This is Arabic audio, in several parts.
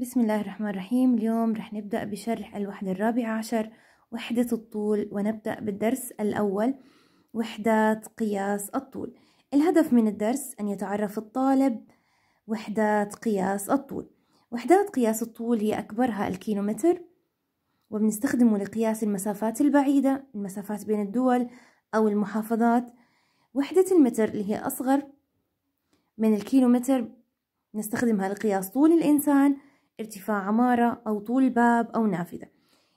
بسم الله الرحمن الرحيم اليوم رح نبدأ بشرح الوحدة الرابعة عشر وحدة الطول ونبدأ بالدرس الأول وحدة قياس الطول الهدف من الدرس أن يتعرف الطالب وحدة قياس الطول وحدات قياس الطول هي أكبرها الكيلومتر وبنستخدمه لقياس المسافات البعيدة المسافات بين الدول أو المحافظات وحدة المتر اللي هي أصغر من الكيلومتر نستخدمها لقياس طول الإنسان ارتفاع عمارة أو طول باب أو نافذة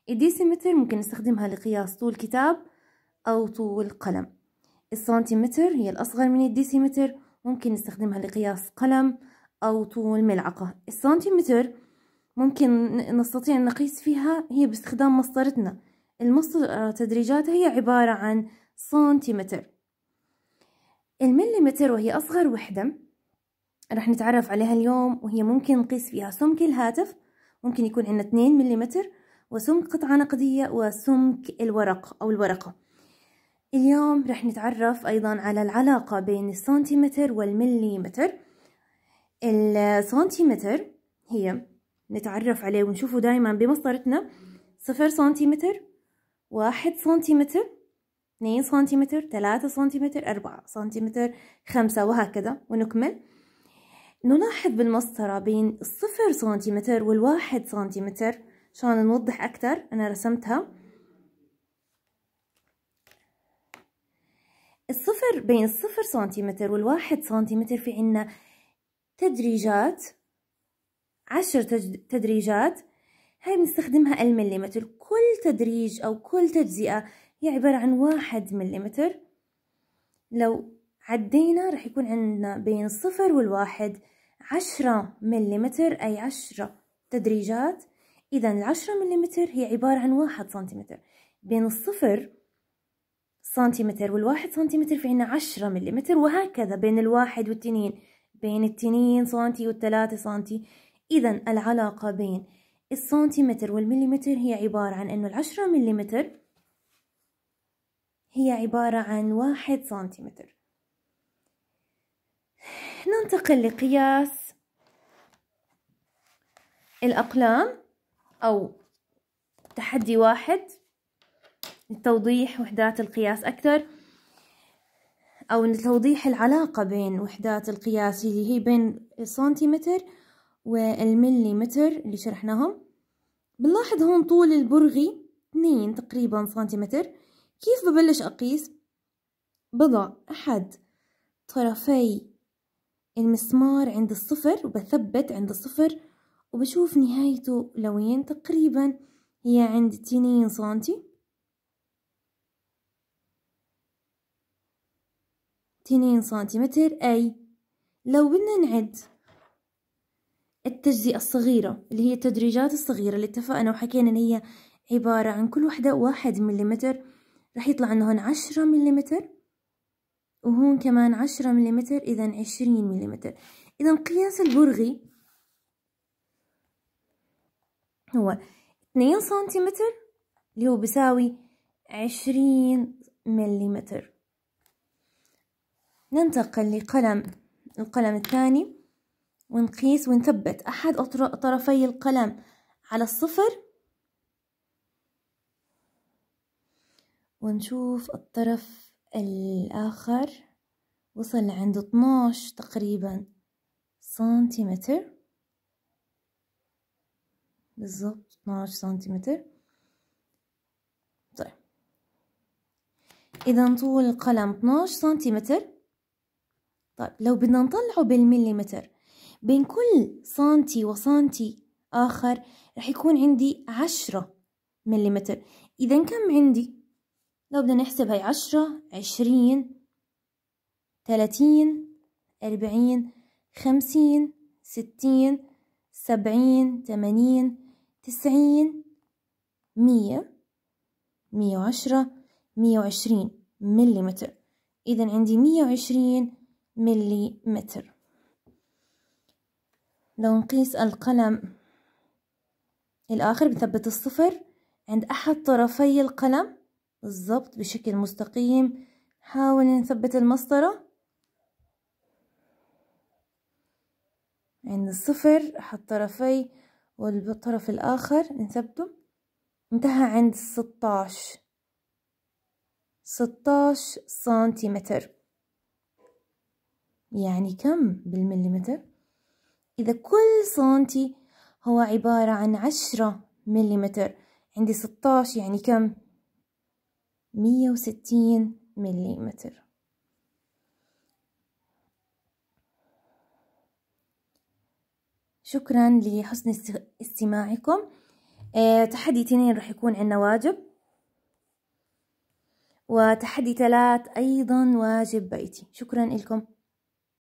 الديسيمتر ممكن نستخدمها لقياس طول كتاب أو طول قلم السنتيمتر هي الأصغر من الديسيمتر ممكن نستخدمها لقياس قلم أو طول ملعقة السنتيمتر ممكن نستطيع أن نقيس فيها هي باستخدام مسطرتنا المسطرة آه، تدريجاتها هي عبارة عن سنتيمتر المليمتر وهي أصغر وحدة راح نتعرف عليها اليوم وهي ممكن نقيس فيها سمك الهاتف ممكن يكون عندنا 2 ملم وسمك قطعة نقدية وسمك الورق أو الورقة اليوم راح نتعرف أيضا على العلاقة بين السنتيمتر والمليمتر السنتيمتر هي نتعرف عليه ونشوفه دايما بمسطرتنا صفر سنتيمتر واحد سنتيمتر اثنين سنتيمتر ثلاثة سنتيمتر أربعة سنتيمتر خمسة وهكذا ونكمل نلاحظ بالمسطرة بين الصفر سنتيمتر والواحد سنتيمتر عشان نوضح أكتر أنا رسمتها الصفر بين الصفر سنتيمتر والواحد سنتيمتر في عنا تدريجات عشر تدريجات هاي بنستخدمها المليمتر كل تدريج أو كل تجزئة هي عبارة عن واحد مليمتر لو عدينا رح يكون عندنا بين الصفر والواحد عشرة مليمتر أي عشرة تدريجات إذا العشرة مليمتر هي عبارة عن واحد سنتيمتر بين الصفر سنتيمتر والواحد سنتيمتر في عنا عشرة مليمتر وهكذا بين الواحد والتنين بين التنين سنتي والثلاثة سنتي إذا العلاقة بين السنتيمتر والمليمتر هي عبارة عن أنه العشرة مليمتر هي عبارة عن واحد سنتيمتر ننتقل لقياس الأقلام أو تحدي واحد لتوضيح وحدات القياس أكثر أو لتوضيح العلاقة بين وحدات القياس اللي هي بين السنتيمتر والمليمتر اللي شرحناهم بنلاحظ هون طول البرغي اثنين تقريبا سنتيمتر كيف ببلش أقيس بضع أحد طرفي المسمار عند الصفر وبثبت عند الصفر وبشوف نهايته لوين تقريبا هي عند تنين سنتي تنين سنتيمتر أي لو بدنا نعد التجزئة الصغيرة اللي هي التدريجات الصغيرة اللي اتفقنا وحكينا إن هي عبارة عن كل وحدة واحد مليمتر رح يطلع لنا هون عشرة مليمتر وهون كمان عشرة ملم إذا عشرين ملم إذا قياس البرغي هو اثنين سنتيمتر اللي هو بيساوي عشرين ملم ننتقل لقلم القلم الثاني ونقيس ونثبت أحد طرفي القلم على الصفر ونشوف الطرف الآخر وصل عند اثناش تقريبا سنتيمتر بالضبط اثناش سنتيمتر طيب إذا طول القلم اثناش سنتيمتر طيب لو بدنا نطلعه بالمليمتر بين كل سنتي وسنتي آخر رح يكون عندي عشرة مليمتر إذا كم عندي؟ لو بدنا نحسب هاي عشرة عشرين تلاتين أربعين خمسين ستين سبعين تمانين تسعين مية مية وعشرة مية وعشرين مليمتر إذا عندي مية وعشرين مليمتر لو نقيس القلم الآخر بثبت الصفر عند أحد طرفي القلم بالظبط بشكل مستقيم حاول نثبت المسطرة عند الصفر حط طرفي والطرف الآخر نثبته انتهى عند ستاش ستاش سنتيمتر يعني كم بالمليمتر؟ إذا كل سنتي هو عبارة عن عشرة مليمتر عندي ستاش يعني كم؟ 160 ملم شكرا لحسن استماعكم آه، تحدي تنين رح يكون عندنا واجب وتحدي ثلاث أيضا واجب بيتي شكرا لكم